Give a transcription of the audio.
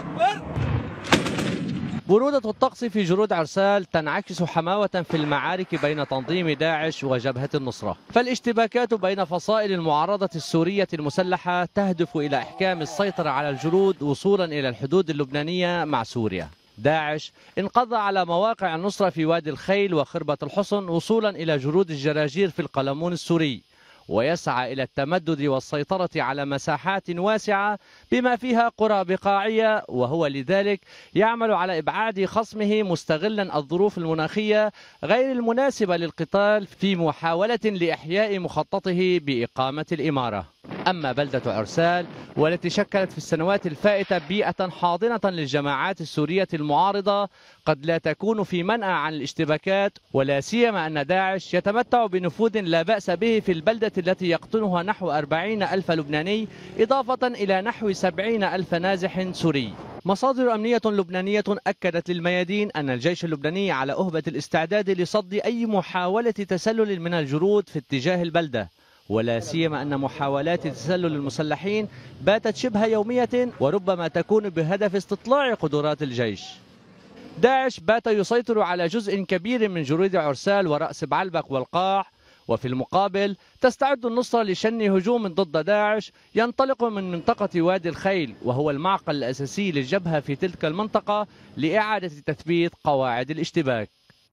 أكبر برودة الطقس في جرود عرسال تنعكس حماوة في المعارك بين تنظيم داعش وجبهة النصرة فالاشتباكات بين فصائل المعارضة السورية المسلحة تهدف إلى إحكام السيطرة على الجرود وصولا إلى الحدود اللبنانية مع سوريا داعش انقضى على مواقع النصرة في وادي الخيل وخربة الحصن وصولا إلى جرود الجراجير في القلمون السوري ويسعى إلى التمدد والسيطرة على مساحات واسعة بما فيها قرى بقاعية وهو لذلك يعمل على إبعاد خصمه مستغلا الظروف المناخية غير المناسبة للقتال في محاولة لإحياء مخططه بإقامة الإمارة أما بلدة عرسال والتي شكلت في السنوات الفائتة بيئة حاضنة للجماعات السورية المعارضة قد لا تكون في منأى عن الاشتباكات ولا سيما أن داعش يتمتع بنفوذ لا بأس به في البلدة التي يقطنها نحو 40 ألف لبناني إضافة إلى نحو 70 ألف نازح سوري مصادر أمنية لبنانية أكدت للميادين أن الجيش اللبناني على أهبة الاستعداد لصد أي محاولة تسلل من الجرود في اتجاه البلدة ولا سيما أن محاولات تسلل المسلحين باتت شبه يومية وربما تكون بهدف استطلاع قدرات الجيش داعش بات يسيطر على جزء كبير من جرود عرسال ورأس بعلبك والقاع وفي المقابل تستعد النصرة لشن هجوم ضد داعش ينطلق من منطقة وادي الخيل وهو المعقل الأساسي للجبهة في تلك المنطقة لإعادة تثبيت قواعد الاشتباك